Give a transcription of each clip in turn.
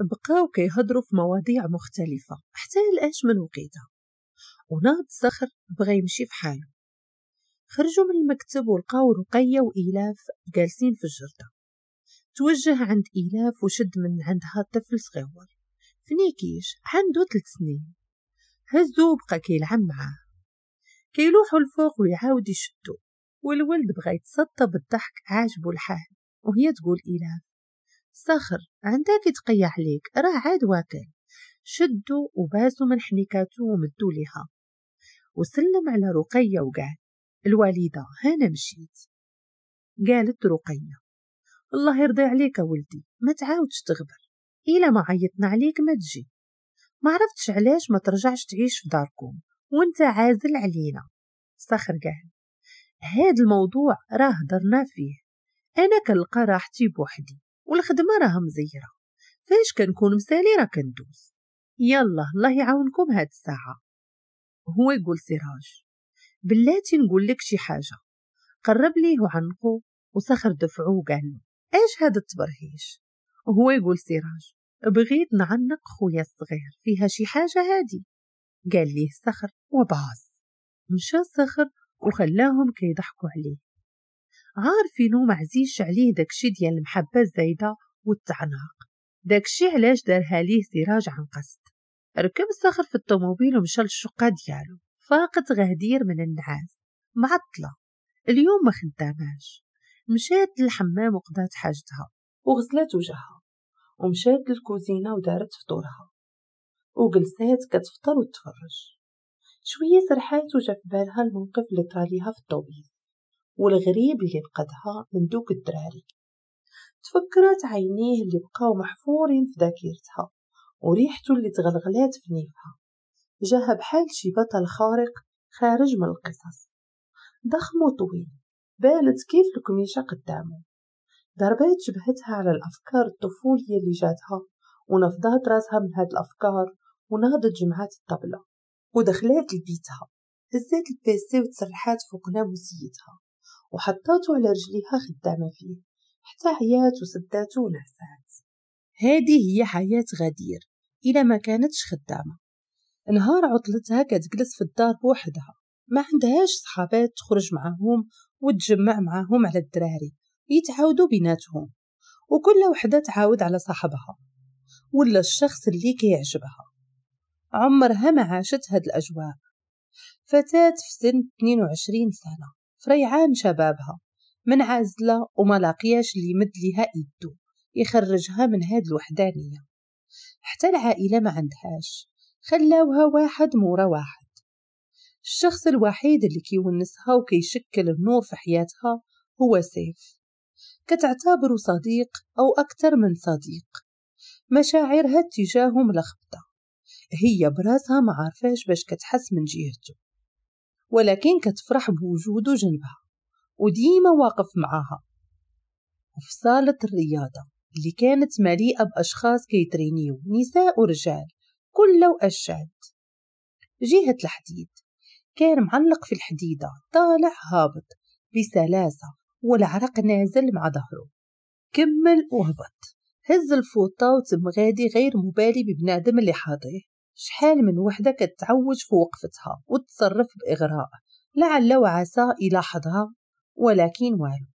بقاو كيهضروا في مواضيع مختلفة حتى الآش من وقيتها وناض صخر بغا يمشي في حاله خرجوا من المكتب ولقاو رقية وإيلاف جالسين في الجردة توجه عند إيلاف وشد من عندها طفل صغير فنيكيش عنده ثلاث سنين هزو بقى كيلعب معاه كيلوحوا الفوق ويعاود يشدو والولد بغا يتسطى بالضحك عاجبو الحال وهي تقول إيلاف صخر عندك تقيح عليك راه عاد واكل شدو وبازو من حنيكاتو ومدو ليها وسلم على رقية وقال الوالدة هانا مشيت قالت رقية الله يرضي عليك ولدي ما تعاودش تغبر إلا ما عيطنا عليك ما تجي ما عرفتش علاش ما ترجعش تعيش في داركم وانت عازل علينا صخر قال هاد الموضوع راه درنا فيه انا كنلقى راحتي بوحدي والخدمة راها مزيرة فاش كنكون مسالي راه كندوز يلا الله يعاونكم هاد الساعة هو يقول سراج بلاتي نقول لك شي حاجة قرب ليه وعنقو وسخر دفعو وقال له ايش هاد التبرهيش هو يقول سراج بغيت نعنق خويا الصغير فيها شي حاجة هادي قال ليه سخر وباص مشى سخر وخلاهم كيضحكوا عليه عارفينو معزيش عليه داكشي ديال المحبة الزايدة والتعناق داكشي علاش دارها ليه سراج عن قصد ركب صخر في الطوموبيل ومشى للشقة ديالو فاقت غهدير من النعاس معطلة اليوم ما خداماش مشات للحمام وقضات حاجتها وغسلات وجهها ومشات للكوزينة ودارت فطورها وجلسات كتفطر وتفرج شوية سرحات وجا في بالها الموقف اللي طراليها في الطوبيس والغريب اللي فقدها من دوك الدراري تفكرت عينيه اللي بقاو محفورين في ذاكرتها وريحته اللي تغلغلات في نيفها جاها بحال شي بطل خارق خارج من القصص ضخم وطويل بانت كيف الكميشة قدامه ضربات شبهتها على الأفكار الطفولية اللي جاتها ونفضات راسها من هاد الأفكار ونهضت جمعات الطبلة ودخلات لبيتها هزات البيسي وتسرحات فوق ناموسيتها وحطاتو على رجليها خدامة فيه حتى عيات وسدات ونعسات هذه هي حياة غدير إلى ما كانتش خدامة نهار عطلتها كتجلس في الدار بوحدها ما عندهاش صحابات تخرج معاهم وتجمع معاهم على الدراري يتعاودوا بيناتهم وكل وحدة تعاود على صاحبها ولا الشخص اللي كيعجبها عمرها ما عاشت هاد الأجواء فتاة في سن 22 سنة فريعان شبابها من عازلة وما لاقياش اللي يمد ليها إيدو يخرجها من هاد الوحدانية حتى العائلة ما عندهاش خلاوها واحد مورا واحد الشخص الوحيد اللي كيونسها وكيشكل النور في حياتها هو سيف كتعتبره صديق أو أكثر من صديق مشاعرها تجاهه ملخبطة هي براسها ما عارفاش باش كتحس من جهته ولكن كتفرح بوجوده جنبها وديما واقف معاها وفي صالة الرياضة اللي كانت مليئة بأشخاص كيترينيو نساء ورجال كل وأشاد جهة الحديد كان معلق في الحديدة طالع هابط بسلاسة والعرق نازل مع ظهره كمل وهبط هز الفوطة وتم غادي غير مبالي ببنادم اللي حاضيه شحال من وحدة كتعوج في وقفتها وتصرف بإغراء لعل وعسى يلاحظها ولكن والو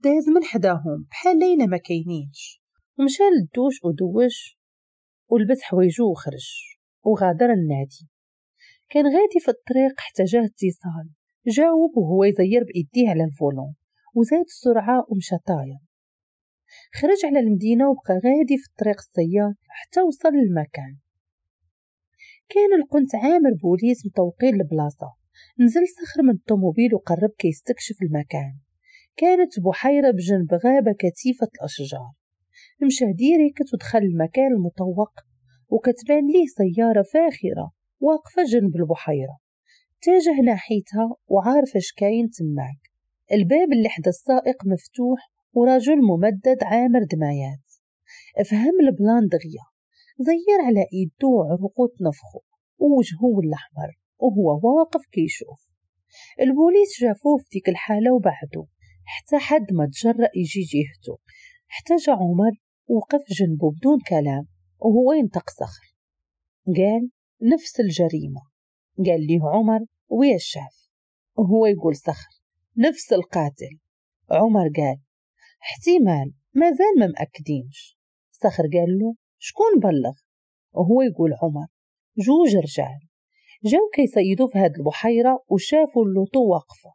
داز من حداهم بحال ليلة ما كاينينش ومشى للدوش ودوش ولبس حوايجو وخرج وغادر النادي كان غادي في الطريق حتى جاه اتصال جاوب وهو يزير بإيديه على الفولون وزاد السرعة ومشى طاير خرج على المدينة وبقى غادي في الطريق السيار حتى وصل للمكان كان القنت عامر بوليس مطوقين البلاصة نزل صخر من الطوموبيل وقرب كيستكشف المكان كانت بحيرة بجنب غابة كثيفة الأشجار مشى ديريكت ودخل المكان المطوق وكتبان ليه سيارة فاخرة واقفة جنب البحيرة تاجه ناحيتها وعارف اش كاين تماك الباب اللي حدا السائق مفتوح ورجل ممدد عامر دمايات فهم البلان دغيا زير على ايدو عرقوت نفخو ووجهو الأحمر وهو واقف كيشوف البوليس شافوه في ديك الحالة وبعدو حتى حد ما تجرأ يجي جهتو حتى جا عمر وقف جنبه بدون كلام وهو ينطق صخر قال نفس الجريمة قال ليه عمر ويا الشاف وهو يقول صخر نفس القاتل عمر قال احتمال مازال ما مأكدينش صخر قال له شكون بلغ وهو يقول عمر جوج رجال جاو كيصيدوا في هاد البحيرة وشافوا اللوطو واقفة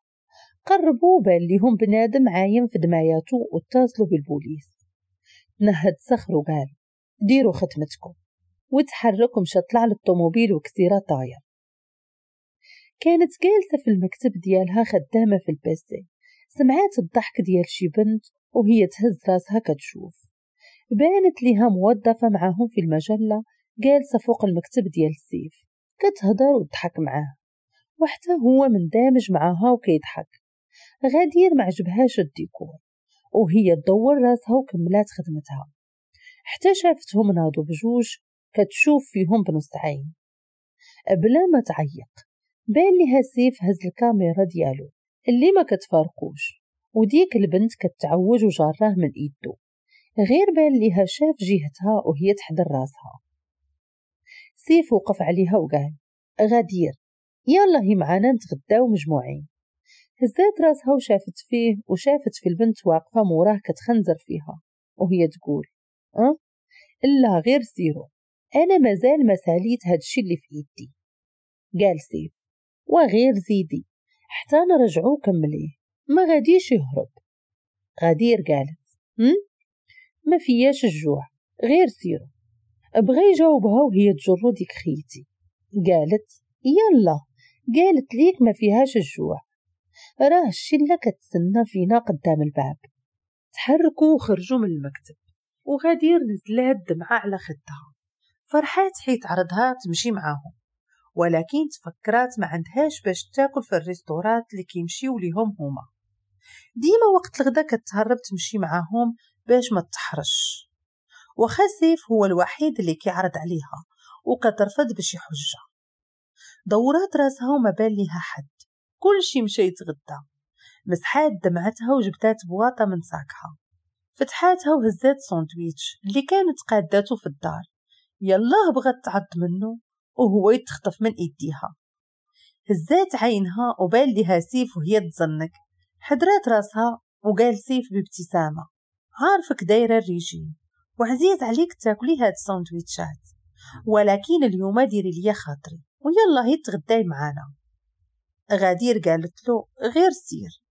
قربوا بان ليهم بنادم عايم في دماياتو واتصلوا بالبوليس نهد سخر وقال ديروا ختمتكم وتحركوا مش طلع للطوموبيل وكسيرة طاير كانت جالسة في المكتب ديالها خدامة في البيسي سمعات الضحك ديال شي بنت وهي تهز راسها كتشوف بانت ليها موظفة معاهم في المجلة جالسة فوق المكتب ديال السيف كتهضر وتضحك معاه وحتى هو مندمج معاها وكيضحك غدير معجبهاش الديكور وهي تدور راسها وكملات خدمتها حتى شافتهم نادو بجوج كتشوف فيهم بنص عين بلا ما تعيق بان ليها سيف هز الكاميرا ديالو اللي ما كتفارقوش وديك البنت كتعوج وجراه من ايدو غير بان ليها شاف جهتها وهي تحضر راسها سيف وقف عليها وقال غدير يلا هي معانا نتغداو مجموعين هزات راسها وشافت فيه وشافت في البنت واقفه موراه كتخنزر فيها وهي تقول أه؟ لا غير سيرو انا مازال ما ساليت هادشي اللي في يدي قال سيف وغير زيدي حتى نرجعو كمليه ما غاديش يهرب غدير قالت هم ما فياش الجوع غير سيرو بغا يجاوبها وهي تجرو ديك خيتي قالت يلا قالت ليك ما فيهاش الجوع راه الشلة كتسنى فينا قدام الباب تحركوا وخرجوا من المكتب وغادير نزلها الدمعة على خدها فرحات حيت عرضها تمشي معاهم ولكن تفكرات ما عندهاش باش تاكل في الريستورات اللي كيمشيو ليهم هما ديما وقت الغدا كتهرب تمشي معاهم باش ما تحرش وخا سيف هو الوحيد اللي كيعرض عليها وكترفض باش يحج دورات راسها وما بان ليها حد كل شي مشى يتغدى مسحات دمعتها وجبتات بواطة من ساكها فتحاتها وهزات ساندويتش اللي كانت قاداتو في الدار يلاه بغات تعض منه وهو يتخطف من ايديها هزات عينها وبان ليها سيف وهي تزنك حدرات راسها وقال سيف بابتسامة عارفك دايرة الريجيم وعزيز عليك تاكلي هاد الساندويتشات ولكن اليوم ديري ليا خاطري ويلا هي تغداي معانا غدير قالت له غير سير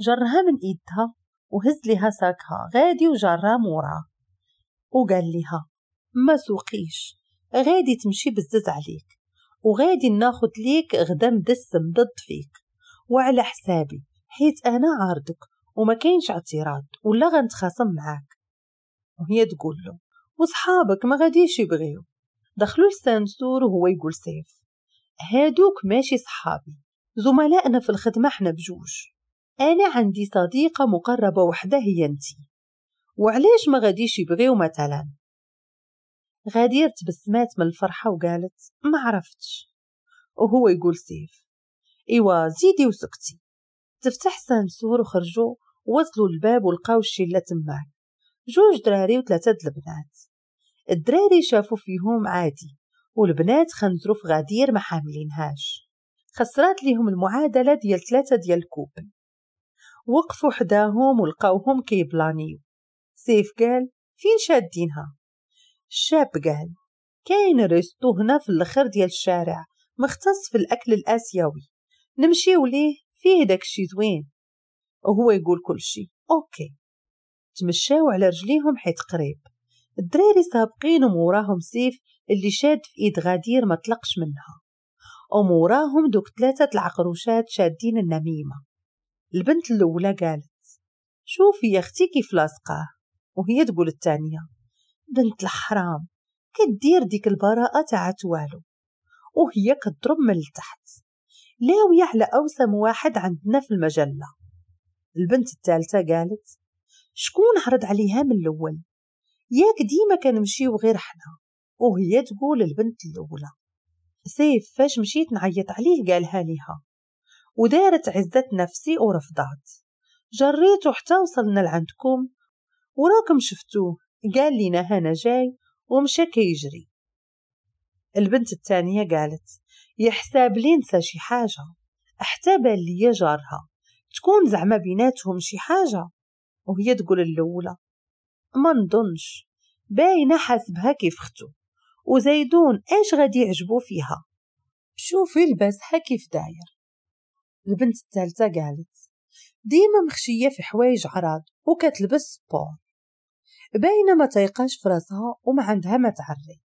جرها من ايدها وهز ليها ساكها غادي وجرها مورا وقال لها ما سوقيش غادي تمشي بزز عليك وغادي ناخد ليك غدا مدس ضد فيك وعلى حسابي حيت انا عارضك وما كاينش اعتراض ولا غنتخاصم معاك وهي تقول له وصحابك ما غاديش يبغيو دخلوا لسانسور وهو يقول سيف هادوك ماشي صحابي زملائنا في الخدمة حنا بجوج أنا عندي صديقة مقربة وحدة هي انتي وعلاش ما غاديش يبغيو مثلا غادير تبسمات من الفرحة وقالت ما عرفتش وهو يقول سيف إيوا زيدي وسكتي تفتح سانسور وخرجوا وصلوا الباب ولقاو الشلة تماك جوج دراري وثلاثة د البنات الدراري شافوا فيهم عادي والبنات خنزرو في غدير ما حاملينهاش خسرات ليهم المعادلة ديال ثلاثة ديال الكوب وقفوا حداهم ولقاوهم كيبلانيو سيف قال فين شادينها الشاب قال كاين ريستو هنا في الاخر ديال الشارع مختص في الاكل الاسيوي نمشيو ليه فيه داكشي زوين وهو يقول كل شيء أوكي تمشاو على رجليهم حيت قريب الدراري سابقين وموراهم سيف اللي شاد في ايد غدير ما طلقش منها وموراهم دوك ثلاثة العقروشات شادين النميمة البنت الأولى قالت شوفي يا أختي كيف لاصقاه وهي تقول الثانية بنت الحرام كدير ديك البراءة تاعت والو وهي كضرب من التحت لاوية على أوسم واحد عندنا في المجلة البنت الثالثة قالت شكون عرض عليها من الأول ياك ديما كنمشيو غير حنا وهي تقول البنت الأولى سيف فاش مشيت نعيط عليه قالها ليها ودارت عزة نفسي ورفضات جريتو حتى وصلنا لعندكم وراكم شفتوه قال لينا هانا جاي ومشى كيجري البنت التانية قالت يحساب لي نسى شي حاجة احتبل لي جارها تكون زعما بيناتهم شي حاجة وهي تقول الأولى ما نظنش باينة حاسبها كيف ختو وزيدون اش غادي يعجبو فيها شوفي لباسها كيف داير البنت الثالثة قالت ديما مخشية في حوايج عراض وكتلبس سبور باينة ما تيقاش في راسها وما عندها ما تعري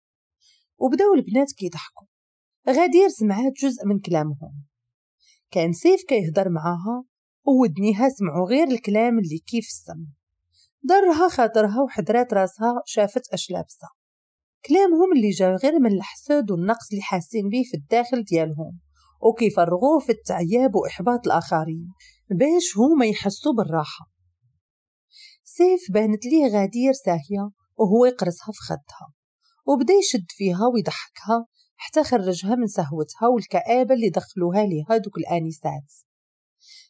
وبداو البنات كيضحكوا غادير سمعات جزء من كلامهم كان سيف كيهضر معاها وودنيها سمعوا غير الكلام اللي كيف السم ضرها خاطرها وحضرات راسها شافت اش لابسه كلامهم اللي جا غير من الحسد والنقص اللي حاسين بيه في الداخل ديالهم وكيفرغوه في التعياب وإحباط الآخرين باش هما يحسوا بالراحة سيف بانت ليه غدير ساهية وهو يقرصها في خدها وبدا يشد فيها ويضحكها حتى خرجها من سهوتها والكآبة اللي دخلوها ليها دوك الآنسات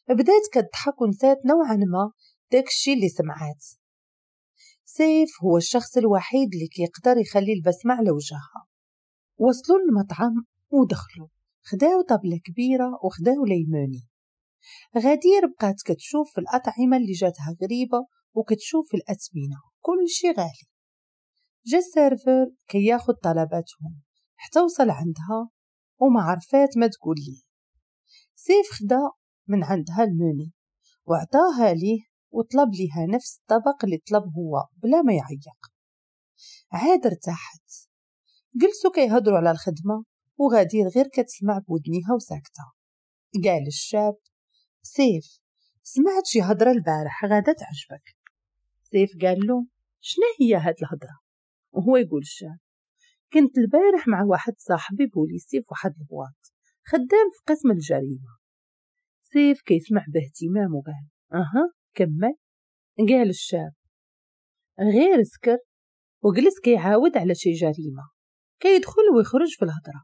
بدات كضحك ونسات نوعا ما داكشي اللي سمعات سيف هو الشخص الوحيد اللي كيقدر يخلي البسمة على وجهها وصلوا للمطعم ودخلوا خداو طبلة كبيرة وخداو ليموني غدير بقات كتشوف الأطعمة اللي جاتها غريبة وكتشوف الأثمنة كل شي غالي جا السيرفر كي ياخد طلباتهم حتى وصل عندها وما عرفات ما تقول لي سيف خدا من عندها المنيو واعطاها ليه وطلب ليها نفس الطبق اللي طلب هو بلا ما يعيق عاد ارتاحت جلسوا كيهضروا على الخدمة وغادير غير كتسمع بودنيها وساكتة قال الشاب سيف سمعت شي هضرة البارح غادا تعجبك سيف قال له شنا هي هاد الهضرة وهو يقول الشاب كنت البارح مع واحد صاحبي بوليسي في واحد البواط خدام في قسم الجريمة سيف كيسمع باهتمام وقال اها كمل قال الشاب غير سكر وجلس كيعاود على شي جريمة كيدخل ويخرج في الهضرة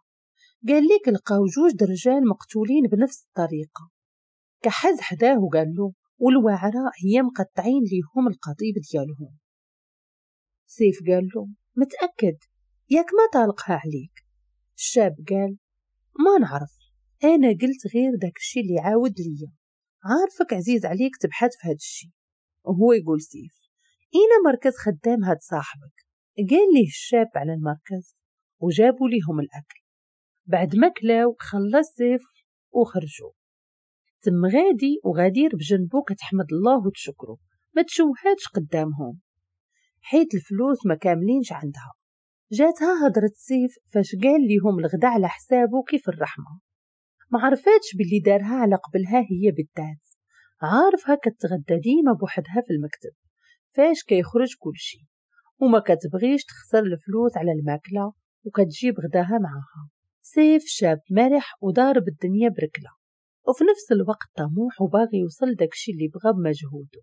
قال ليك لقاو جوج درجال مقتولين بنفس الطريقة كحز حداه وقال له والوعرة هي مقطعين ليهم القضيب ديالهم سيف قال له متأكد ياك ما طالقها عليك الشاب قال ما نعرف أنا قلت غير داك الشي اللي عاود ليا عارفك عزيز عليك تبحث في هاد الشي وهو يقول سيف إينا مركز خدام هاد صاحبك قال ليه الشاب على المركز وجابوا ليهم الأكل بعد ما كلاو خلص سيف وخرجوا تم غادي وغادير بجنبو كتحمد الله وتشكرو ما تشوهاتش قدامهم حيت الفلوس ما كاملينش عندها جاتها هضرة سيف فاش قال ليهم الغدا على حسابه كيف الرحمة ما عرفتش باللي دارها على قبلها هي بالذات عارف هكا تغدى ديما بوحدها في المكتب فاش كيخرج كل شي وما كتبغيش تخسر الفلوس على الماكلة وكتجيب غداها معاها سيف شاب مرح وضارب الدنيا بركلة وفي نفس الوقت طموح وباغي يوصل داكشي اللي بغى بمجهوده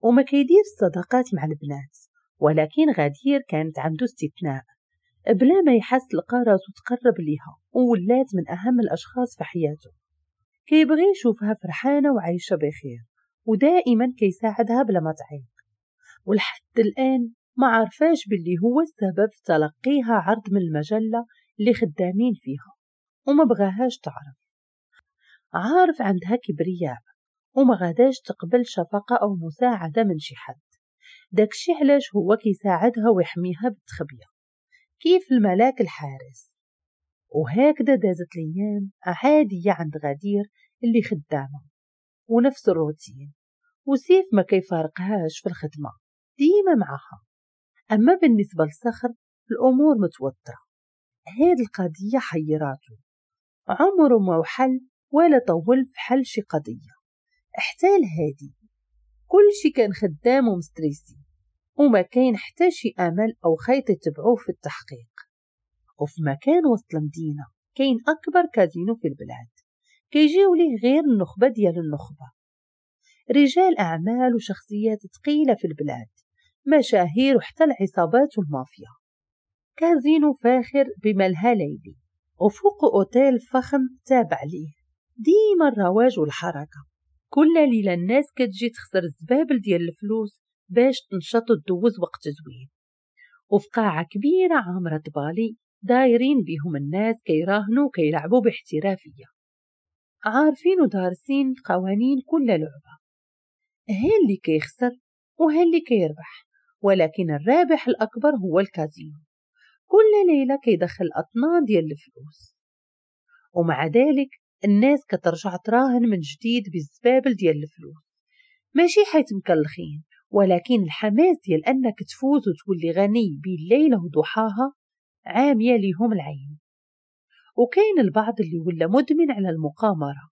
وما كيدير الصداقات مع البنات ولكن غدير كانت عنده استثناء بلا ما يحس القرز وتقرب ليها وولات من أهم الأشخاص في حياته كيبغي يشوفها فرحانة وعايشة بخير ودائما كيساعدها بلا ما تعيق ولحد الآن ما عرفاش باللي هو السبب في تلقيها عرض من المجلة اللي خدامين فيها وما بغاهاش تعرف عارف عندها كبرياء وما غاداش تقبل شفقة أو مساعدة من شي حد داكشي علاش هو كيساعدها ويحميها بالتخبية كيف الملاك الحارس وهكذا دازت الأيام عادية عند غدير اللي خدامة ونفس الروتين وسيف ما كيفارقهاش في الخدمة ديما معها أما بالنسبة لصخر الأمور متوترة هاد القضية حيراتو عمره ما وحل ولا طول في حل شي قضية احتال هادي كل شي كان خدام ومستريسي وما كان حتى شي أمل أو خيط يتبعوه في التحقيق وفي مكان وسط المدينة كاين أكبر كازينو في البلاد كيجيو ليه غير النخبة ديال النخبة رجال أعمال وشخصيات ثقيلة في البلاد مشاهير وحتى العصابات والمافيا كازينو فاخر بملها ليلي وفوق أوتيل فخم تابع ليه ديما الرواج والحركة كل ليلة الناس كتجي تخسر الزبابل ديال الفلوس باش تنشط تدوز وقت زوين وفي قاعة كبيرة عامرة بالي دايرين بيهم الناس كيراهنوا كيلعبوا باحترافية عارفين ودارسين قوانين كل لعبة هي اللي كيخسر وهي اللي كيربح ولكن الرابح الأكبر هو الكازينو كل ليلة كيدخل أطنان ديال الفلوس ومع ذلك الناس كترجع تراهن من جديد بالزبابل ديال الفلوس ماشي حيت مكلخين ولكن الحماس ديال أنك تفوز وتولي غني بين ليلة وضحاها عامية ليهم العين وكاين البعض اللي ولا مدمن على المقامرة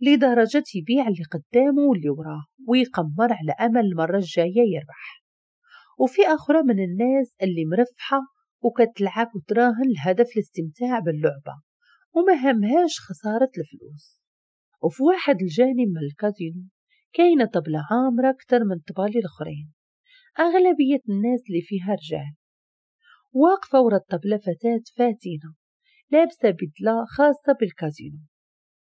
لدرجة يبيع اللي قدامه واللي وراه ويقمر على أمل المرة الجاية يربح وفي أخرى من الناس اللي مرفحة وكتلعب وتراهن الهدف الاستمتاع باللعبة وما همهاش خسارة الفلوس وفي واحد الجانب من الكازينو كاينة طبلة عامرة أكتر من طبال الآخرين أغلبية الناس اللي فيها رجال واقفة ورا الطبلة فتاة فاتنة لابسة بدلة خاصة بالكازينو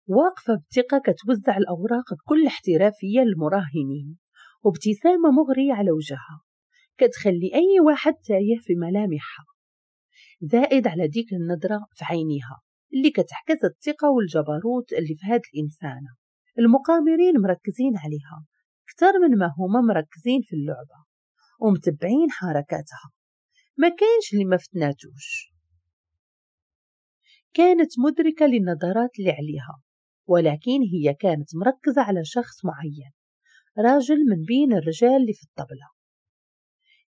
واقفة بثقة كتوزع الأوراق بكل احترافية للمراهنين وابتسامة مغرية على وجهها كتخلي أي واحد تايه في ملامحها زائد على ديك النظرة في عينيها اللي كتعكس الثقة والجبروت اللي في هاد الإنسانة المقامرين مركزين عليها أكثر من ما هما مركزين في اللعبة ومتبعين حركاتها ما كانش اللي ما فتناتوش كانت مدركة للنظرات اللي عليها ولكن هي كانت مركزة على شخص معين راجل من بين الرجال اللي في الطبلة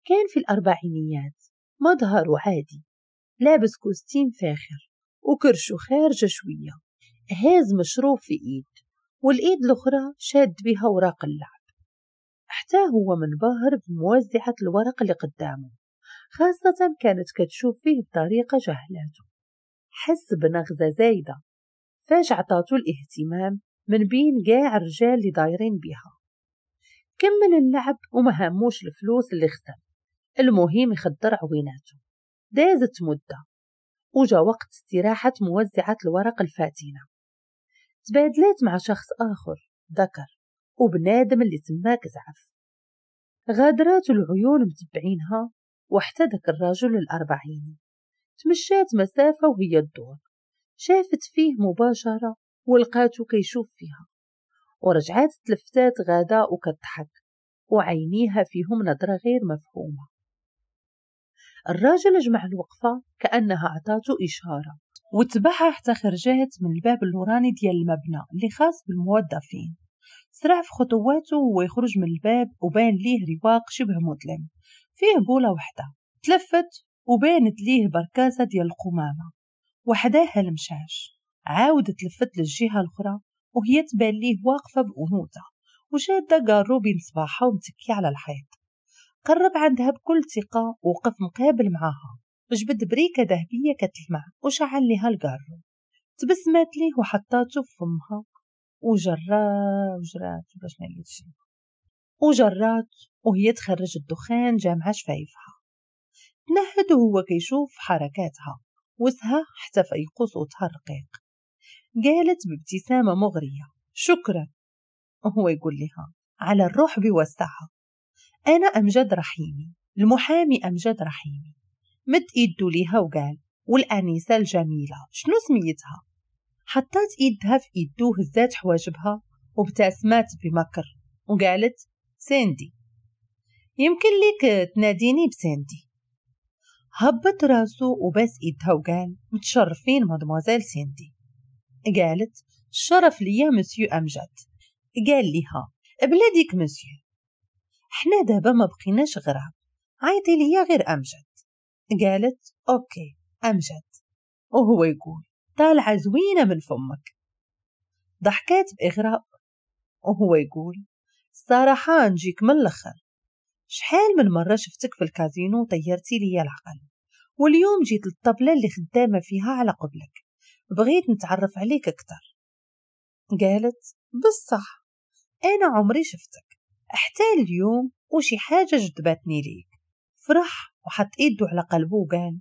كان في الأربعينيات مظهره عادي لابس كوستيم فاخر وكرشه خارجة شوية هاز مشروب في إيد والإيد الأخرى شاد بها أوراق اللعب حتى هو منبهر بموزعة الورق اللي قدامه خاصة كانت كتشوف فيه الطريقة جهلاته حس بنغزة زايدة فاش عطاتو الاهتمام من بين كاع الرجال اللي دايرين بها كمل اللعب وما هموش الفلوس اللي خسر المهم يخدر عويناته دازت مدة وجا وقت استراحة موزعة الورق الفاتنة تبادلات مع شخص آخر ذكر وبنادم اللي تماك زعف غادرات العيون متبعينها وحتى ذاك الرجل الأربعيني تمشات مسافة وهي الدور شافت فيه مباشرة ولقاتو كيشوف فيها ورجعات تلفتات غادة وكتضحك وعينيها فيهم نظرة غير مفهومة الراجل جمع الوقفة كأنها عطاته إشارة وتبعها حتى خرجات من الباب اللوراني ديال المبنى اللي خاص بالموظفين سرع في خطواته ويخرج من الباب وبان ليه رواق شبه مظلم فيه بولة وحدة تلفت وبانت ليه بركازة ديال القمامة وحداها المشاش عاود تلفت للجهة الأخرى وهي تبان ليه واقفة بأنوثة وشادة قارو بين صباحها ومتكي على الحيط قرب عندها بكل ثقة وقف مقابل معاها جبد بريكة ذهبية كتلمع وشعل ليها القارو تبسمت ليه وحطاته في فمها وجرا وجرات باش ما شي وجرات وهي تخرج الدخان جامعة شفايفها تنهد وهو كيشوف حركاتها وسها حتى في صوتها الرقيق قالت بابتسامة مغرية شكرا وهو يقول لها على الروح بوسعها أنا أمجد رحيمي المحامي أمجد رحيمي مد ايدو ليها وقال والانيسه الجميله شنو سميتها حطات ايدها في ايدو هزات حواجبها وابتسمات بمكر وقالت ساندي يمكن لك تناديني بساندي هبط راسو وبس ايدها وقال متشرفين مادموزيل ساندي قالت الشرف ليا مسيو امجد قال ليها بلاديك مسيو حنا دابا ما بقيناش غراب عيطي ليا غير امجد قالت أوكي أمجد وهو يقول طالعة زوينة من فمك ضحكت بإغراء وهو يقول صراحة نجيك من الأخر شحال من مرة شفتك في الكازينو وطيرتي لي العقل واليوم جيت للطبلة اللي خدامة فيها على قبلك بغيت نتعرف عليك أكتر قالت بصح أنا عمري شفتك حتى اليوم وشي حاجة جذبتني ليك فرح وحط إيده على قلبه وقال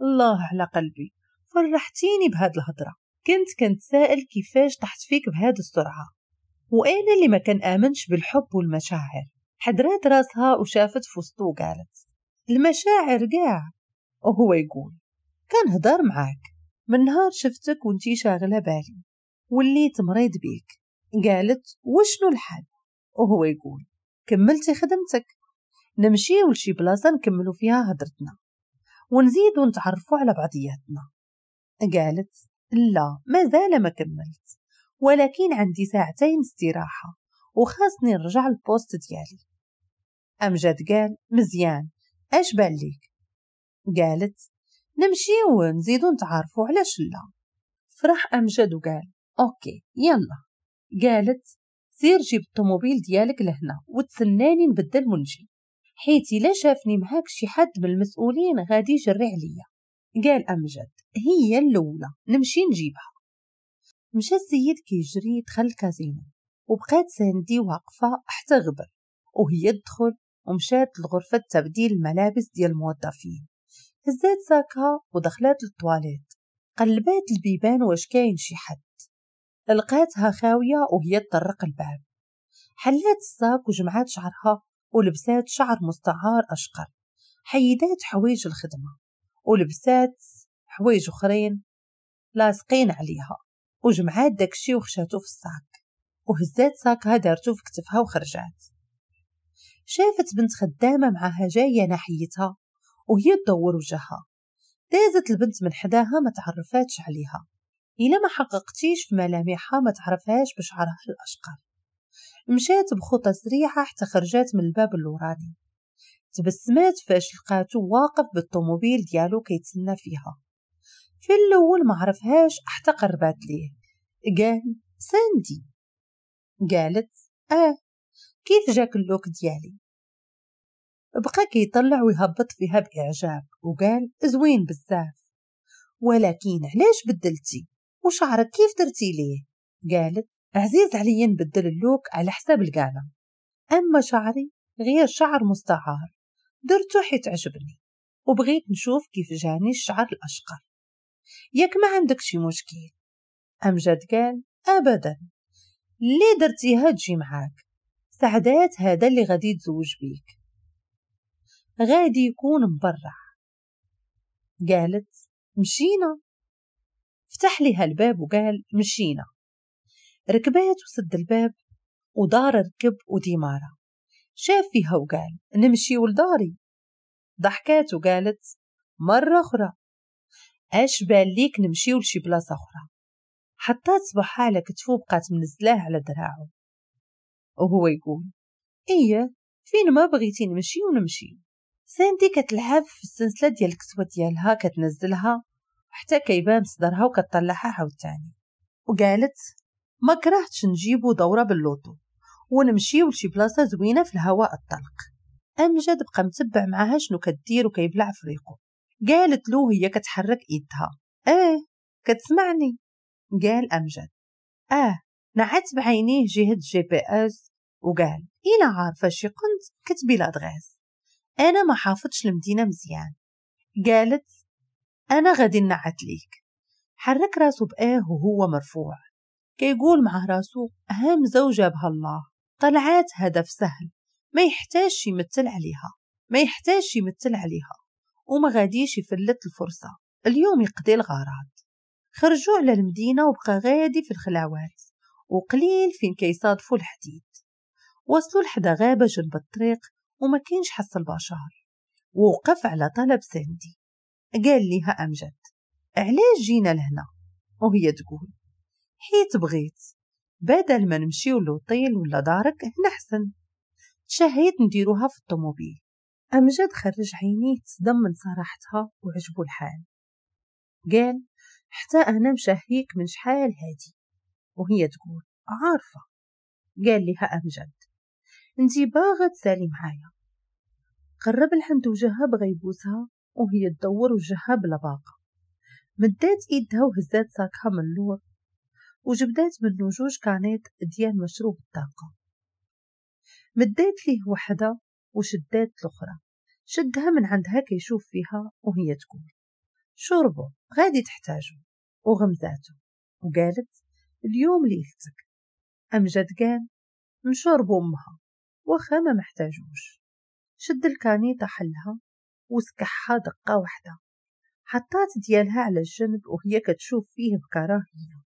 الله على قلبي فرحتيني بهاد الهضرة كنت كنت سائل كيفاش طحت فيك بهاد السرعة وأنا اللي ما كان آمنش بالحب والمشاعر حضرات راسها وشافت في وقالت المشاعر قاع وهو يقول كان هدار معاك من نهار شفتك وانتي شاغلة بالي وليت مريض بيك قالت وشنو الحل وهو يقول كملتي خدمتك نمشيو لشي بلاصة نكملو فيها هدرتنا ونزيدو نتعرفو على بعضياتنا قالت لا مازال ما كملت ولكن عندي ساعتين استراحة وخاصني نرجع البوست ديالي أمجد قال مزيان أش بالك قالت نمشيو نزيدو نتعرفو علاش لا فرح أمجد وقال أوكي يلا قالت سير جيب الطوموبيل ديالك لهنا وتسناني نبدل ونجي حيت لا شافني معاك شي حد من المسؤولين غادي يجري عليا قال أمجد هي الأولى نمشي نجيبها مشى السيد كيجري دخل الكازينو وبقات ساندي واقفة حتى غبر وهي تدخل ومشات لغرفة تبديل الملابس ديال الموظفين هزات ساكها ودخلات للطواليت قلبات البيبان واش كاين شي حد لقاتها خاوية وهي تطرق الباب حلات الساك وجمعات شعرها ولبسات شعر مستعار أشقر حيدات حوايج الخدمة ولبسات حوايج أخرين لاصقين عليها وجمعات داكشي وخشاتو في الساك وهزات ساكها دارتو في كتفها وخرجات شافت بنت خدامة معاها جاية ناحيتها وهي تدور وجهها دازت البنت من حداها ما تعرفاتش عليها إلا ما حققتيش في ملامحها ما تعرفهاش بشعرها الأشقر مشات بخطى سريعة حتى خرجات من الباب اللوراني تبسمات فاش لقاتو واقف بالطوموبيل ديالو كيتسنى فيها في الأول ما عرفهاش حتى قربات ليه قال ساندي قالت آه كيف جاك اللوك ديالي بقى كيطلع ويهبط فيها بإعجاب وقال زوين بزاف ولكن علاش بدلتي وشعرك كيف درتي ليه قالت عزيز علي بدل اللوك على حساب القالة أما شعري غير شعر مستعار درتو حيت عجبني وبغيت نشوف كيف جاني الشعر الأشقر ياك ما عندك شي مشكل أمجد قال أبدا لي درتيها تجي معاك سعدات هذا اللي غادي يتزوج بيك غادي يكون مبرع قالت مشينا فتح ليها الباب وقال مشينا ركبات وسد الباب ودار ركب وديمارة شاف فيها وقال نمشي ولداري ضحكات وقالت مرة أخرى اش باليك نمشيو لشي بلاصة أخرى حطات صباحها على كتفو بقات منزلاه على دراعو وهو يقول إيه فين ما بغيتي نمشي ونمشي ساندي كتلعب في السلسلة ديال الكسوة ديالها كتنزلها حتى كيبان صدرها وكتطلعها حاو التاني وقالت ما كرهتش نجيبو دورة باللوطو ونمشي لشي بلاصة زوينة في الهواء الطلق أمجد بقى متبع معاها شنو كدير وكيبلع في ريقو قالت له هي كتحرك إيدها إيه كتسمعني قال أمجد آه نعت بعينيه جهة جي بي اس وقال إلا عارفة شي كنت كتبي لادغيس أنا ما حافظش المدينة مزيان قالت أنا غادي نعت ليك حرك راسو بآه وهو مرفوع كيقول مع راسو أهم زوجة بها الله طلعات هدف سهل ما يحتاجش يمثل عليها ما يحتاجش يمثل عليها وما غاديش يفلت الفرصة اليوم يقضي الغارات خرجوا على المدينة وبقى غادي في الخلاوات وقليل فين كيصادفوا الحديد وصلوا لحدا غابة جنب الطريق وما كينش حس البشر ووقف على طلب ساندي قال ليها أمجد علاش جينا لهنا وهي تقول حيت بغيت بدل ما نمشيو لوطيل ولا دارك هنا حسن تشهيت نديروها في الطوموبيل أمجد خرج عينيه تصدم من صراحتها وعجبو الحال قال حتى أنا مشهيك من شحال هادي وهي تقول عارفة قال لها أمجد انتي باغا تسالي معايا قرب لحد وجهها بغا يبوسها وهي تدور وجهها بلا باقة مدات ايدها وهزات ساكها من اللور وجبدات منو جوج كانت ديال مشروب الطاقة مدات ليه وحدة وشدات الأخرى شدها من عندها كيشوف فيها وهي تقول شربه غادي تحتاجه وغمزاته وقالت اليوم ليلتك أمجد قال نشرب أمها وخا ما محتاجوش شد الكانيطة حلها وسكحها دقة واحدة حطات ديالها على الجنب وهي كتشوف فيه بكراهية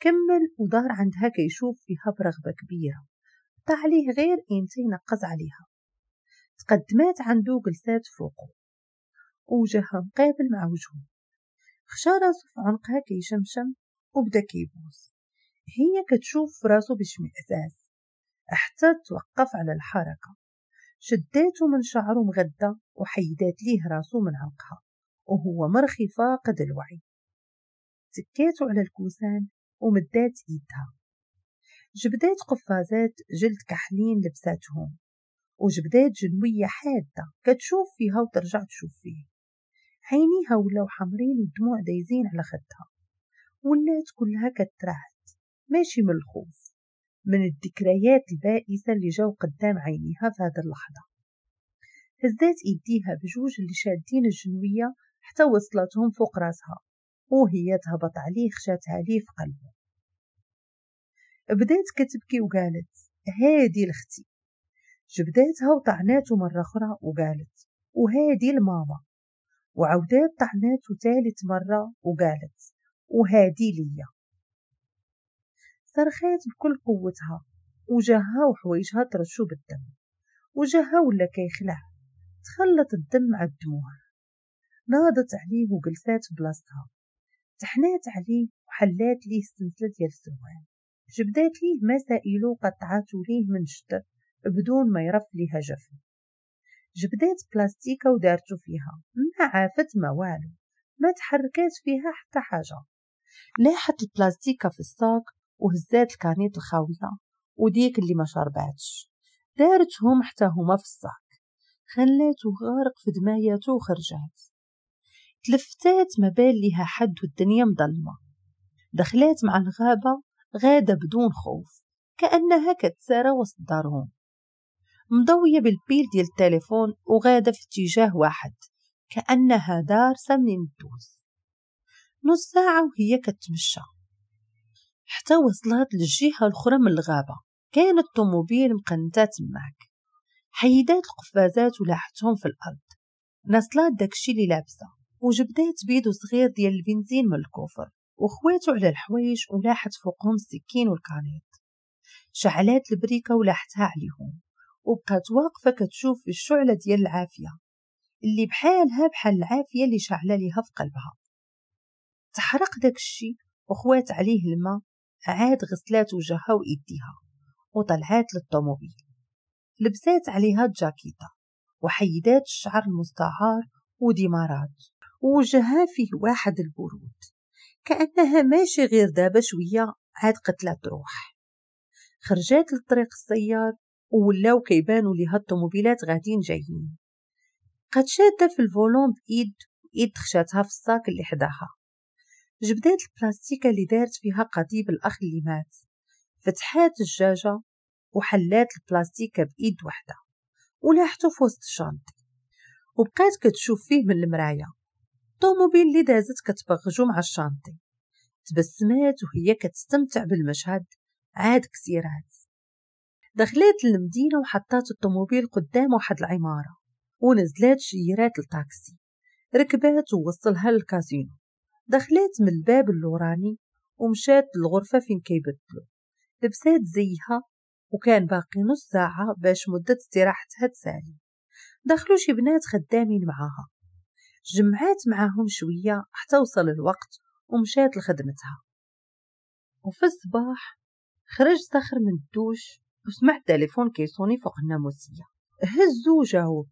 كمل ودار عندها كيشوف فيها برغبة كبيرة قطع عليه غير إنتي نقز عليها تقدمات عندو جلسات فوقه وجهها مقابل مع وجهه خشى راسو في عنقها كيشمشم وبدا كيبوس هي كتشوف راسو بشمئزاز حتى توقف على الحركة شداتو من شعرو مغدة وحيدات ليه راسو من عنقها وهو مرخي فاقد الوعي تكاتو على الكوسان ومدات إيدها جبدات قفازات جلد كحلين لبساتهم وجبدات جنوية حادة كتشوف فيها وترجع تشوف فيه عينيها ولو حمرين ودموع دايزين على خدها ولات كلها كترعد ماشي من الخوف من الذكريات البائسة اللي جاو قدام عينيها في هذه اللحظة هزات ايديها بجوج اللي شادين الجنوية حتى وصلتهم فوق راسها وهي تهبط عليه خشات عليه في قلبه بدات كتبكي وقالت هادي لختي جبداتها وطعناته مرة أخرى وقالت وهادي لماما وعودات طعناتو ثالث مرة وقالت وهادي ليا صرخات بكل قوتها وجهها وحويجها ترشوا بالدم وجهها ولا كيخلع تخلط الدم مع ناضت عليه وجلسات بلاصتها تحنات عليه وحلات ليه السلسلة ديال السروال جبدات ليه مسائلو قطعاتو ليه من شدة بدون ما يرف ليها جفن جبدات بلاستيكة ودارته فيها ما عافت ما والو ما تحركات فيها حتى حاجة لاحت البلاستيكة في الساق وهزات الكانيت الخاوية وديك اللي ما شرباتش دارتهم حتى هما في الساق خلاتو غارق في دماياتو وخرجات تلفتات ما بال لها حد والدنيا مظلمة دخلات مع الغابة غادة بدون خوف كأنها كتسارى وسط دارهم مضوية بالبيل ديال التليفون وغادة في اتجاه واحد كأنها دار سمنين الدوز نص ساعة وهي كتمشى حتى وصلت للجهة الأخرى من الغابة كان الطوموبيل مقنتات تماك حيدات القفازات ولاحتهم في الأرض نصلات داكشي اللي لابسه وجبدات بيدو صغير ديال البنزين من الكوفر وخواتو على الحوايج ولاحت فوقهم السكين والكانيت شعلات البريكة ولاحتها عليهم وبقات واقفة كتشوف الشعلة ديال العافية اللي بحالها بحال العافية اللي شعلة ليها في قلبها تحرق داك الشي وخوات عليه الماء عاد غسلات وجهها وإيديها وطلعات للطوموبيل لبسات عليها الجاكيطة وحيدات الشعر المستعار وديمارات ووجهها فيه واحد البرود كأنها ماشي غير دابا شوية عاد قتلات روح خرجات للطريق السيار ولاو كيبانوا لها الطوموبيلات غادين جايين قد شادة في الفولون بإيد وإيد خشاتها في الساك اللي حداها جبدات البلاستيكة اللي دارت فيها قضيب الأخ اللي مات فتحات الجاجة وحلات البلاستيكة بإيد وحدة ولاحتو في وسط الشنطة وبقات كتشوف فيه من المراية الطوموبيل اللي دازت كتبغجو مع الشانطي تبسمات وهي كتستمتع بالمشهد عاد كسيرات دخلت للمدينة وحطات الطوموبيل قدام واحد العمارة ونزلات شيرات الطاكسي ركبات ووصلها للكازينو دخلت من الباب اللوراني ومشات للغرفة فين كيبدلو لبسات زيها وكان باقي نص ساعة باش مدة استراحتها تسالي دخلوا شي بنات خدامين معاها جمعات معاهم شوية حتى وصل الوقت ومشات لخدمتها وفي الصباح خرج صخر من الدوش وسمع التليفون كيصوني فوق الناموسية هز وجهه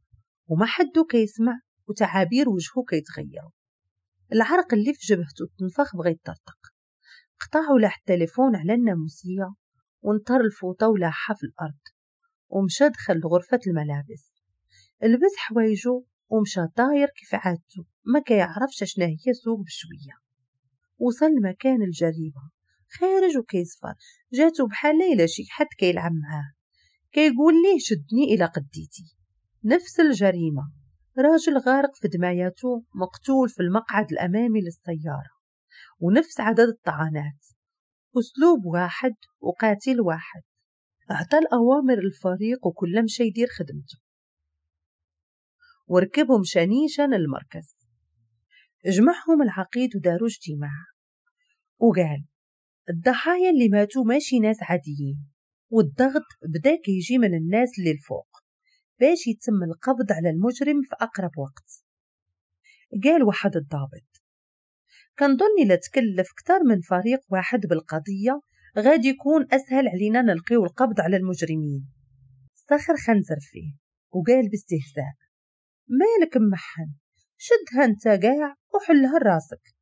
وما حدو كيسمع وتعابير وجهه كيتغيروا العرق اللي في جبهته تنفخ بغا يطرطق قطع ولاح التليفون على الناموسية وانطر الفوطة ولاحها في الأرض ومشى دخل لغرفة الملابس لبس حوايجو ومشى طاير كيف عادته ما كيعرفش اشنا هي سوق بشوية وصل مكان الجريمة خارج وكيصفر جاتو بحال ليلة شي حد كيلعب معاه كيقول ليه شدني إلى قديتي نفس الجريمة راجل غارق في دماياته مقتول في المقعد الأمامي للسيارة ونفس عدد الطعنات أسلوب واحد وقاتل واحد أعطى الأوامر للفريق وكل مشى يدير خدمته وركبهم شنيشا المركز جمعهم العقيد وداروا اجتماع وقال الضحايا اللي ماتوا ماشي ناس عاديين والضغط بدا كيجي من الناس اللي الفوق باش يتم القبض على المجرم في أقرب وقت قال واحد الضابط كنظني لا تكلف كتر من فريق واحد بالقضية غادي يكون أسهل علينا نلقيو القبض على المجرمين سخر خنزر فيه وقال باستهزاء مالك محن شدها انت قاع وحلها لراسك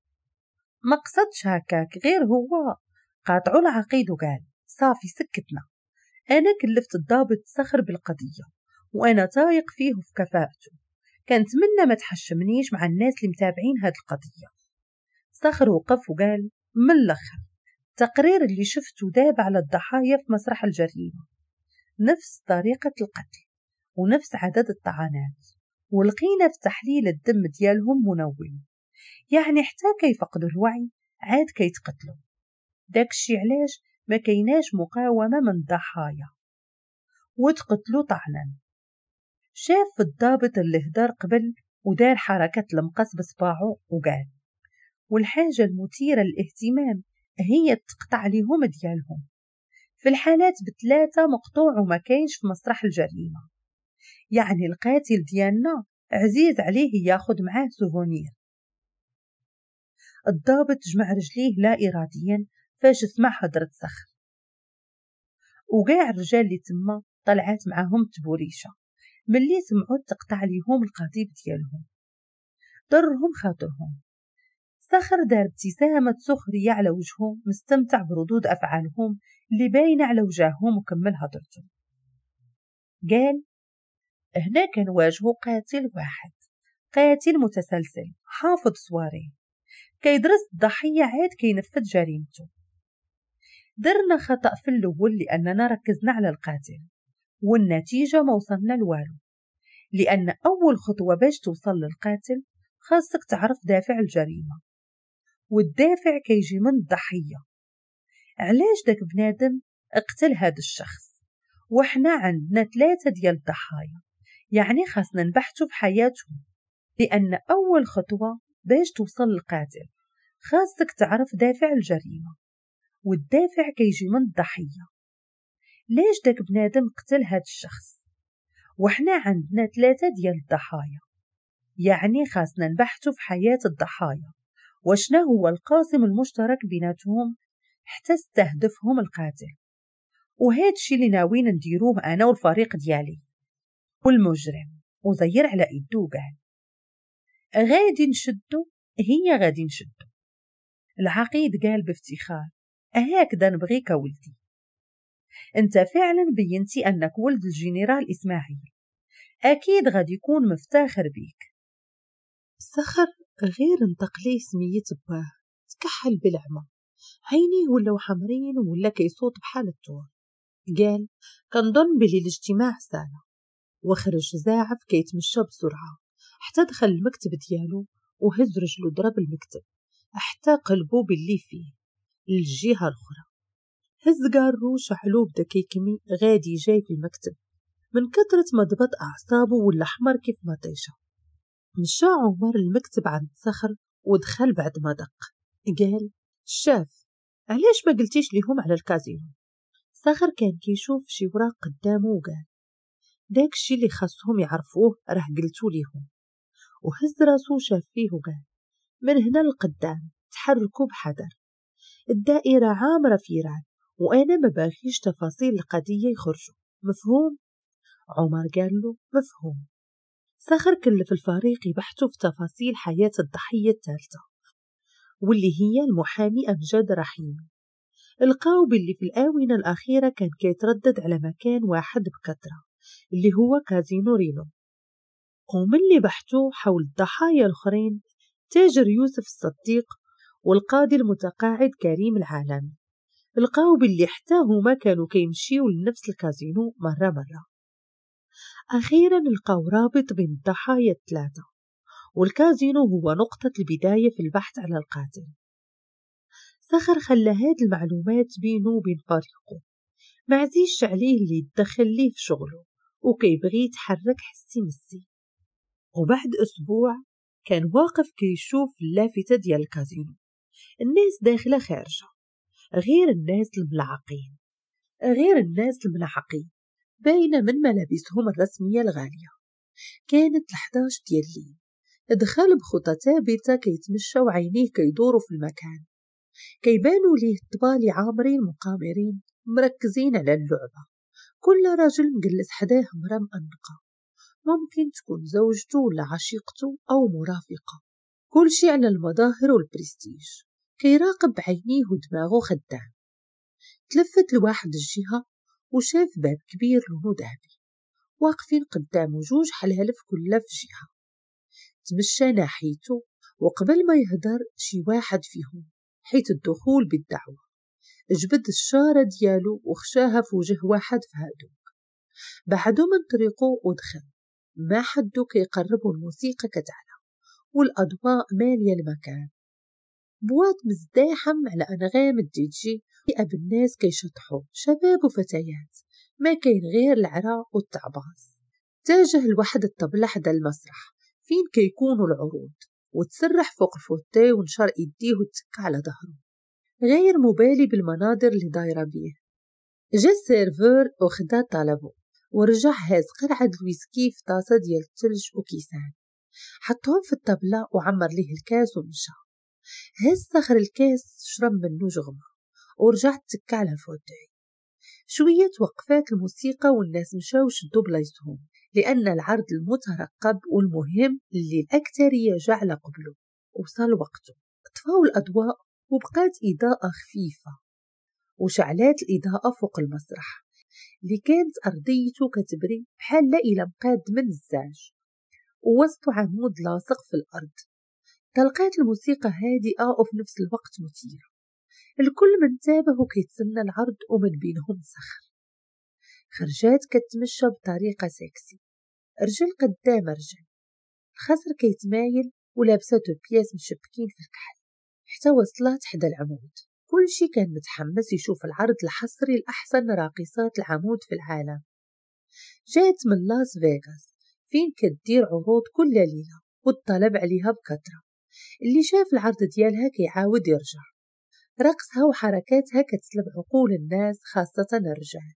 ما قصدش هكاك غير هو قاطعو العقيد وقال صافي سكتنا أنا كلفت الضابط صخر بالقضية وأنا تايق فيه في كفاءته كنتمنى ما تحشمنيش مع الناس اللي متابعين هاد القضية صخر وقف وقال من الأخر التقرير اللي شفته داب على الضحايا في مسرح الجريمة نفس طريقة القتل ونفس عدد الطعنات ولقينا في تحليل الدم ديالهم منوم يعني حتى كيفقدوا الوعي عاد كيتقتلوا داكشي علاش ما كيناش مقاومة من الضحايا وتقتلوا طعنا شاف الضابط اللي هدار قبل ودار حركة المقص بصباعه وقال والحاجة المثيرة للاهتمام هي تقطع ليهم ديالهم في الحالات بثلاثة مقطوع وما كاينش في مسرح الجريمة يعني القاتل ديالنا عزيز عليه ياخد معاه سوفونير الضابط جمع رجليه لا إراديا فاش سمع هضرة صخر وكاع الرجال اللي تما طلعت معاهم تبوريشة ملي سمعوا تقطع ليهم القضيب ديالهم ضرهم خاطرهم صخر دار ابتسامة سخرية على وجههم مستمتع بردود أفعالهم اللي باينة على وجههم وكمل هضرته قال هنا كنواجهو قاتل واحد قاتل متسلسل حافظ سواري كيدرس الضحية عاد كينفذ جريمته درنا خطأ في الأول لأننا ركزنا على القاتل والنتيجة ما وصلنا لوالو لأن أول خطوة باش توصل للقاتل خاصك تعرف دافع الجريمة والدافع كيجي من الضحية علاش داك بنادم اقتل هاد الشخص وحنا عندنا ثلاثة ديال الضحايا يعني خاصنا نبحثوا حياتهم لأن أول خطوة باش توصل للقاتل خاصك تعرف دافع الجريمة والدافع كيجي من الضحية ليش داك بنادم قتل هاد الشخص وحنا عندنا ثلاثة ديال الضحايا يعني خاصنا نبحثوا في حياة الضحايا وشنا هو القاسم المشترك بيناتهم حتى استهدفهم القاتل الشي اللي ناويين نديروه أنا والفريق ديالي والمجرم وضير على ايدو قال غادي نشدو هي غادي نشدو العقيد قال بافتخار هكذا نبغيك ولدي انت فعلا بينتي انك ولد الجنرال اسماعيل اكيد غادي يكون مفتخر بيك سخر غير نطق ليه سمية باه تكحل بالعمى عينيه ولاو حمرين ولا كيصوت بحال التور قال كنظن بلي الاجتماع سالا وخرج زاعف كيتمشى بسرعة حتى دخل المكتب ديالو وهز رجلو ضرب المكتب حتى قلبو باللي فيه للجهة الأخرى هز قارو شحلو بدا كيكمي غادي جاي في المكتب من كثرة ما ضبط أعصابه ولا حمر كيف ما طيشة مشى عمر المكتب عند صخر ودخل بعد ما دق قال شاف علاش ما قلتيش ليهم على الكازينو صخر كان كيشوف شي وراق قدامه وقال داك الشي اللي خاصهم يعرفوه راه قلتو ليهم وهز راسو شاف فيه وقال من هنا القدام تحركوا بحذر الدائرة عامرة في فيران وأنا ما باغيش تفاصيل القضية يخرجوا مفهوم؟ عمر قال له مفهوم سخر كلف الفريق يبحثوا في تفاصيل حياة الضحية الثالثة واللي هي المحامي أمجد رحيم لقاو باللي في الآونة الأخيرة كان كيتردد على مكان واحد بكثرة اللي هو كازينو رينو وملي بحثوا حول الضحايا الأخرين تاجر يوسف الصديق والقاضي المتقاعد كريم العالم لقاو باللي حتى هما كانوا كيمشيو لنفس الكازينو مرة مرة أخيرا لقاو رابط بين الضحايا الثلاثة والكازينو هو نقطة البداية في البحث على القاتل سخر خلى هاد المعلومات بينه وبين فريقه معزيش عليه اللي يدخل ليه في شغله وكيبغي يتحرك حسي مسي وبعد أسبوع كان واقف كيشوف اللافتة ديال الكازينو الناس داخلة خارجة غير الناس الملعقين غير الناس الملعقين باينة من ملابسهم الرسمية الغالية كانت الحداش ديال الليل دخل بخطى ثابتة كيتمشى وعينيه كيدوروا في المكان كيبانوا ليه الطبالي عامرين مقامرين مركزين على اللعبة كل رجل مجلس حداه مرا مأنقة ممكن تكون زوجته ولا عشيقته أو مرافقة كل شي على المظاهر والبرستيج كيراقب بعينيه ودماغه خدام تلفت لواحد الجهة وشاف باب كبير لونو ذهبي واقفين قدامه جوج حلالف كل في جهة تمشى ناحيته وقبل ما يهدر شي واحد فيهم حيت الدخول بالدعوة جبد الشارة ديالو وخشاها في وجه واحد في هادوك بعدو من طريقو ودخل ما حدو كيقربو الموسيقى كتعلى والأضواء مالية المكان بواط مزداحم على أنغام الديجي أب الناس كيشطحو شباب وفتيات ما كاين غير العراء والتعباس تاجه لواحد الطبلة حدا المسرح فين كيكونوا العروض وتسرح فوق الفوتي ونشر إيديه وتكى على ظهره غير مبالي بالمناظر اللي دايرة بيه جا السيرفور وخدا طلبه ورجع هاز قرعة الويسكي في طاسة ديال التلج وكيسان حطهم في الطبلة وعمر ليه الكاس ومشى هز صخر الكاس شرب منه جغمة ورجع تكى على فوتوي شوية توقفات الموسيقى والناس مشاو شدو بلايصهم لأن العرض المترقب والمهم اللي الأكثرية جعل قبله وصل وقته طفاو الأضواء وبقات إضاءة خفيفة وشعلات الإضاءة فوق المسرح اللي كانت أرضيته كتبري بحال إلى مقاد من الزعج ووسط عمود لاصق في الأرض تلقات الموسيقى هادئة وفي نفس الوقت مثيرة الكل منتبه كيتسنى العرض ومن بينهم صخر خرجات كتمشى بطريقة سكسي رجل قدام رجل الخسر كيتمايل ولابسة بياس مشبكين في الكحل حتى وصلت حدا العمود كل شي كان متحمس يشوف العرض الحصري لأحسن راقصات العمود في العالم جات من لاس فيغاس فين كدير عروض كل ليلة والطلب عليها بكثرة اللي شاف العرض ديالها كيعاود يرجع رقصها وحركاتها كتسلب عقول الناس خاصة الرجال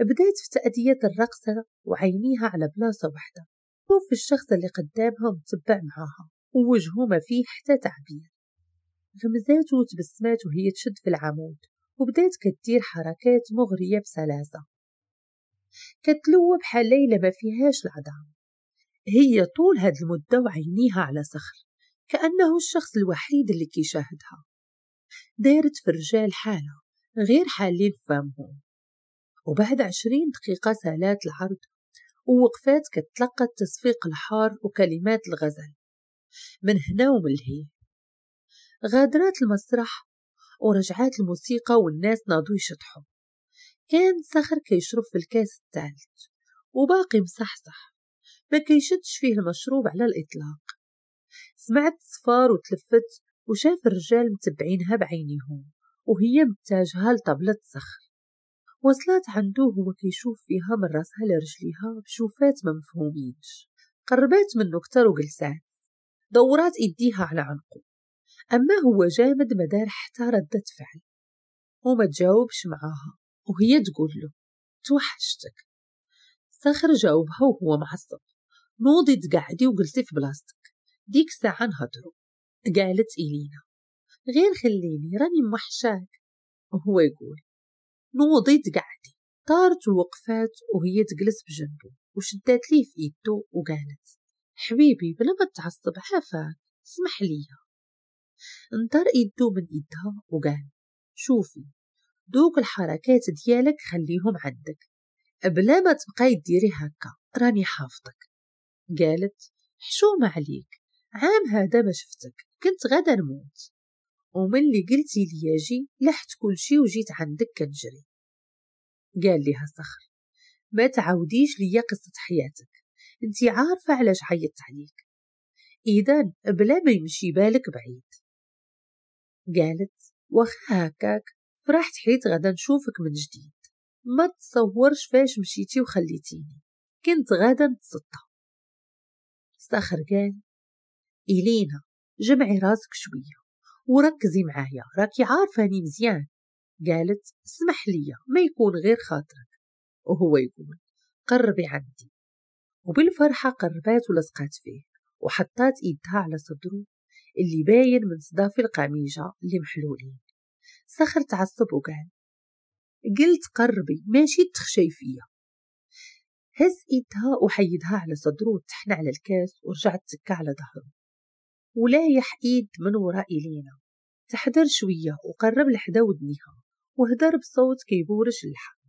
بدات في تأدية الرقصة وعينيها على بلاصة وحدة شوف الشخص اللي قدامها متبع معاها ووجهه ما فيه حتى تعبير غمزاتو وتبسمات وهي تشد في العمود وبدات كدير حركات مغرية بسلاسة كتلوى بحال ليله ما فيهاش العظام هي طول هاد المدة وعينيها على صخر كأنه الشخص الوحيد اللي كيشاهدها دارت في الرجال حالة غير حالين فمهم وبعد عشرين دقيقة سالات العرض ووقفات كتلقى التصفيق الحار وكلمات الغزل من هنا ومن لهيه غادرات المسرح ورجعات الموسيقى والناس ناضوا يشطحوا كان صخر كيشرب في الكاس الثالث وباقي مصحصح ما كيشدش فيه المشروب على الإطلاق سمعت صفار وتلفت وشاف الرجال متبعينها بعينيهم وهي متاجهة لطبلة صخر وصلت عنده وهو كيشوف فيها من راسها لرجليها بشوفات ما مفهومينش قربات منه كتر وجلسات دورات إيديها على عنقه أما هو جامد مدار حتى ردة فعل وما تجاوبش معاها وهي تقول له توحشتك صخر جاوبها وهو معصب نوضي تقعدي وقلتي في بلاصتك ديك الساعة نهضرو قالت إلينا غير خليني راني موحشاك وهو يقول نوضي تقعدي طارت ووقفات وهي تجلس بجنبه وشدات ليه في يدو وقالت حبيبي بلا ما تعصب عافاك اسمح ليا انطر ايدو من ايدها وقال شوفي دوك الحركات ديالك خليهم عندك بلا ما تبقاي ديري هكا راني حافظك قالت حشومة عليك عام هذا ما شفتك كنت غدا نموت ومن اللي قلتي لي اجي لحت كل شي وجيت عندك كنجري قال لها صخر ما تعوديش ليا قصة حياتك انتي عارفة علاش عيطت عليك إذا بلا ما يمشي بالك بعيد قالت واخا هكاك فرحت حيت غدا نشوفك من جديد ما تصورش فاش مشيتي وخليتيني كنت غادا نتسطى ساخر قال إلينا جمعي راسك شوية وركزي معايا راكي عارفاني مزيان قالت اسمح لي ما يكون غير خاطرك وهو يقول قربي عندي وبالفرحة قربات ولصقات فيه وحطات إيدها على صدره اللي باين من صداف القميجة اللي محلولين صخر تعصب وقال قلت قربي ماشي تخشي فيا هز ايدها وحيدها على صدره وتحن على الكاس ورجعت تكا على ظهره ولا ايد من وراء إلينا تحضر شوية وقرب لحدا ودنيها وهدر بصوت كيبورش اللحم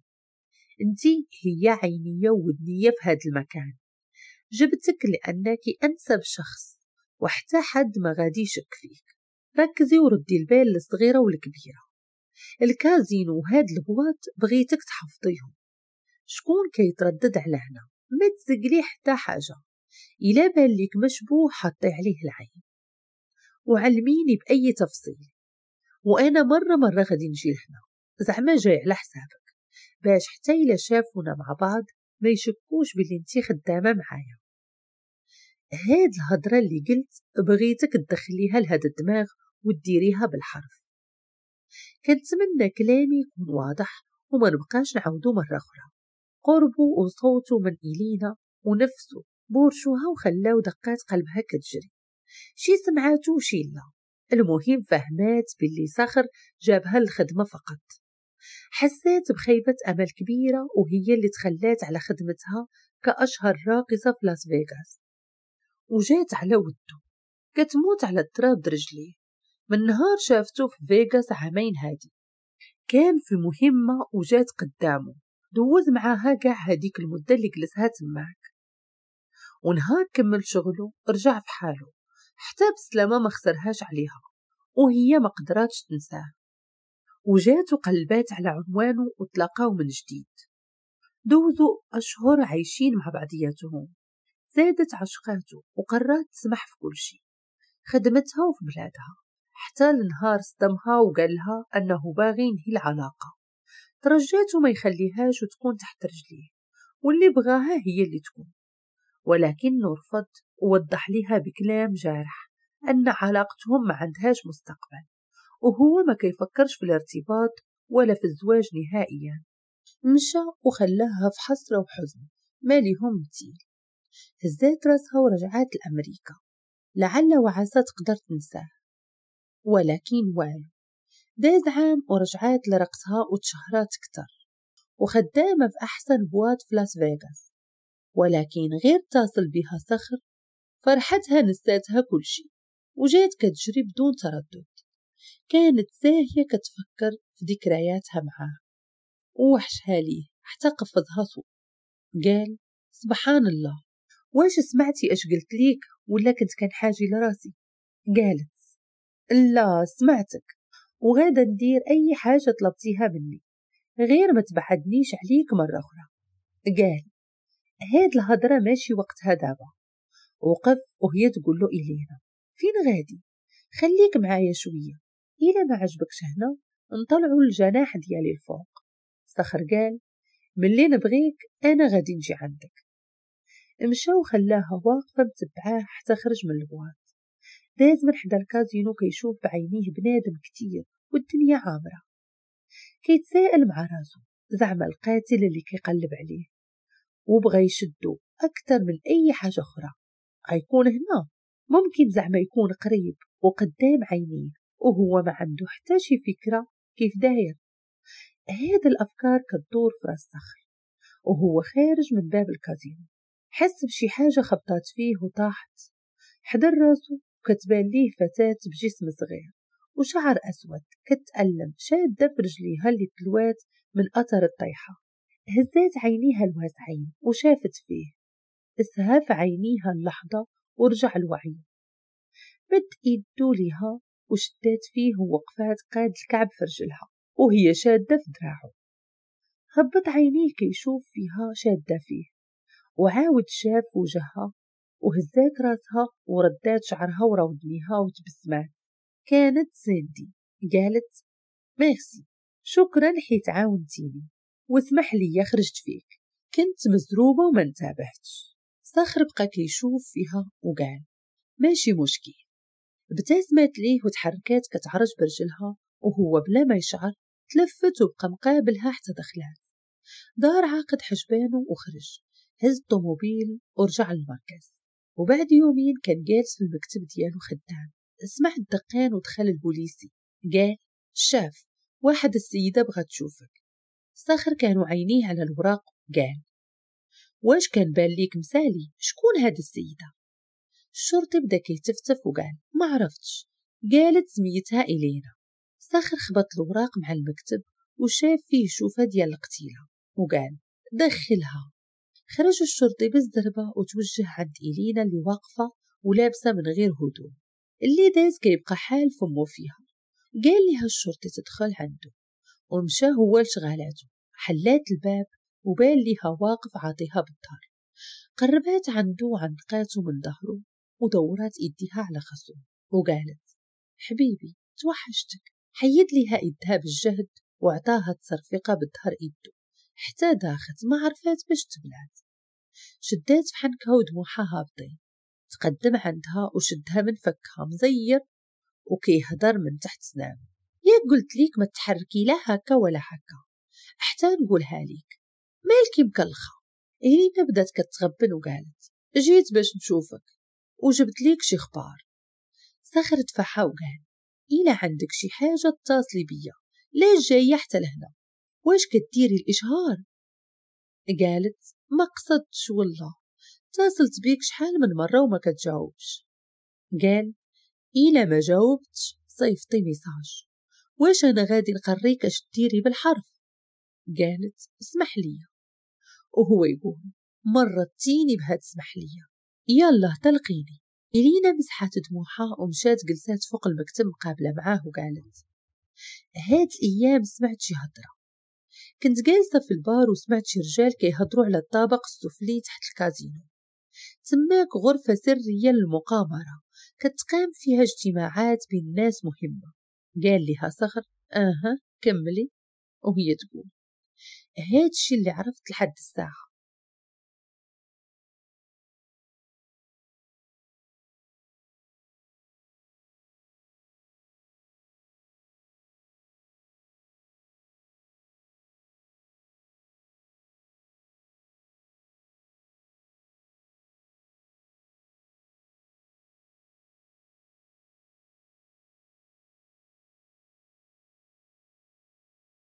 انتي هي عينية ودنية في هاد المكان جبتك لأنك أنسب شخص وحتى حد ما يشك فيك ركزي وردي البال للصغيرة والكبيرة الكازينو وهاد البواط بغيتك تحفظيهم شكون كيتردد على هنا ما تزقلي حتى حاجة إلا بالك مشبوه حطي عليه العين وعلميني بأي تفصيل وأنا مرة مرة غادي نجي لهنا زعما جاي على حسابك باش حتى إلا شافونا مع بعض ما يشكوش باللي انتي خدامة معايا هاد الهضره اللي قلت بغيتك تدخليها لهاد الدماغ وديريها بالحرف كنتمنى كلامي يكون واضح وما نبقاش نعاودو مرة أخرى قربوا وصوتوا من إلينا ونفسوا بورشوها وخلاو دقات قلبها كتجري شي سمعاتو وشي لا المهم فهمات باللي صخر جابها للخدمة فقط حسات بخيبة أمل كبيرة وهي اللي تخلات على خدمتها كأشهر راقصة في لاس فيغاس وجات على ودو كتموت على التراب برجليه من نهار شافتو في فيغاس عامين هادي كان في مهمة وجات قدامه دوز معاها كاع هاديك المدة اللي جلسها تماك ونهار كمل شغله رجع في حاله حتى بسلامة ما خسرهاش عليها وهي ما قدراتش تنساه وجات وقلبات على عنوانه وتلاقاو من جديد دوزو أشهر عايشين مع بعضياتهم زادت عشقاته وقررت تسمح في كل شيء خدمتها وفي بلادها حتى لنهار صدمها وقالها أنه باغي ينهي العلاقة ترجاته ما يخليهاش وتكون تحت رجليه واللي بغاها هي اللي تكون ولكنه رفض ووضح لها بكلام جارح أن علاقتهم ما عندهاش مستقبل وهو ما كيفكرش في الارتباط ولا في الزواج نهائيا مشى وخلاها في حسرة وحزن ما لهم مثيل هزات راسها ورجعات لأمريكا لعل وعسى تقدر تنساه ولكن والو داز عام ورجعات لرقصها وتشهرات كتر وخدامة في أحسن بواد في لاس فيغاس ولكن غير تصل بها صخر فرحتها نساتها كل شي وجات كتجري بدون تردد كانت ساهية كتفكر في ذكرياتها معاه ووحشها ليه حتى قفزها صوت قال سبحان الله واش سمعتي اش قلت ليك ولا كنت كان حاجي لراسي قالت لا سمعتك وغادا ندير اي حاجه طلبتيها مني غير ما تبعدنيش عليك مره اخرى قال هاد الهضره ماشي وقتها دابا وقف وهي تقول له الينا فين غادي خليك معايا شويه الا ما عجبكش هنا نطلعوا الجناح ديالي الفوق صخر قال ملي نبغيك انا غادي نجي عندك مشى وخلاها واقفة متبعاه حتى خرج من البواط داز من حدا الكازينو كيشوف بعينيه بنادم كتير والدنيا عامرة كيتساءل مع راسو زعما القاتل اللي كيقلب عليه وبغى يشدو أكتر من أي حاجة أخرى غيكون هنا ممكن زعما يكون قريب وقدام عينيه وهو ما عنده حتى شي فكرة كيف داير هاد الأفكار كتدور في راس وهو خارج من باب الكازينو حس بشي حاجة خبطات فيه وطاحت حضر راسه وكتبان ليه فتاة بجسم صغير وشعر أسود كتألم شادة برجليها اللي تلوات من أثر الطيحة هزات عينيها الواسعين وشافت فيه اسهاف عينيها اللحظة ورجع الوعي بد إيدو ليها وشدات فيه ووقفات قاد الكعب في رجلها وهي شادة في دراعه غبط عينيه كيشوف فيها شادة فيه وعاود شاف وجهها وهزات راسها وردات شعرها وراودنيها وتبسمات كانت زادي قالت ميرسي شكرا حيت عاونتيني واسمح لي خرجت فيك كنت مزروبة وما انتبهتش صخر بقى كيشوف فيها وقال ماشي مشكل ابتسمت ليه وتحركات كتعرج برجلها وهو بلا ما يشعر تلفت وبقى مقابلها حتى دخلات دار عقد حجبانه وخرج هز طوموبيل ورجع للمركز وبعد يومين كان جالس في المكتب ديالو خدام سمع الدقان ودخل البوليسي قال شاف واحد السيدة بغا تشوفك صخر كانوا عينيه على الوراق قال واش كان بان ليك مسالي شكون هاد السيدة الشرطي بدا كيتفتف وقال ما عرفتش قالت سميتها إلينا صخر خبط الوراق مع المكتب وشاف فيه شوفة ديال القتيلة وقال دخلها خرج الشرطي بالزربة وتوجه عند إلينا اللي واقفة ولابسة من غير هدوء اللي داز كيبقى حال فمو فيها قال لها الشرطي تدخل عنده ومشى هو لشغالاته حلات الباب وبان ليها واقف عاطيها بالدار قربات عنده وعنقاته من ظهره ودورات إيديها على خصو وقالت حبيبي توحشتك حيد ليها إيدها بالجهد وعطاها تصرفقة بالظهر ايده حتى داخت ما عرفات باش تبلعت شدات في حنكها ودموعها هابطين تقدم عندها وشدها من فكها مزير وكيهضر من تحت سنانه ياك قلت ليك ما تحركي لا هكا ولا هكا حتى نقولها ليك مالكي مكلخه هنا بدات كتغبن وقالت جيت باش نشوفك وجبت ليك شي خبار سخرت فحا وقال إلا عندك شي حاجة اتصلي بيا ليش جاية حتى لهنا واش كديري الإشهار؟ قالت ما قصدتش والله اتصلت بيك شحال من مرة وما كتجاوبش قال إلا ما جاوبتش صيفطي ميساج واش أنا غادي نقريك اش ديري بالحرف قالت اسمح ليا وهو يقول مرتيني بهاد اسمح ليا يلا تلقيني إلينا مسحات دموعها ومشات جلسات فوق المكتب مقابلة معاه وقالت هاد الأيام سمعت شي هضرة كنت جالسة في البار وسمعت شي رجال كيهضروا على الطابق السفلي تحت الكازينو تماك غرفة سرية للمقامرة كتقام فيها اجتماعات بين ناس مهمة قال لها صخر اها كملي وهي تقول هادشي اللي عرفت لحد الساعة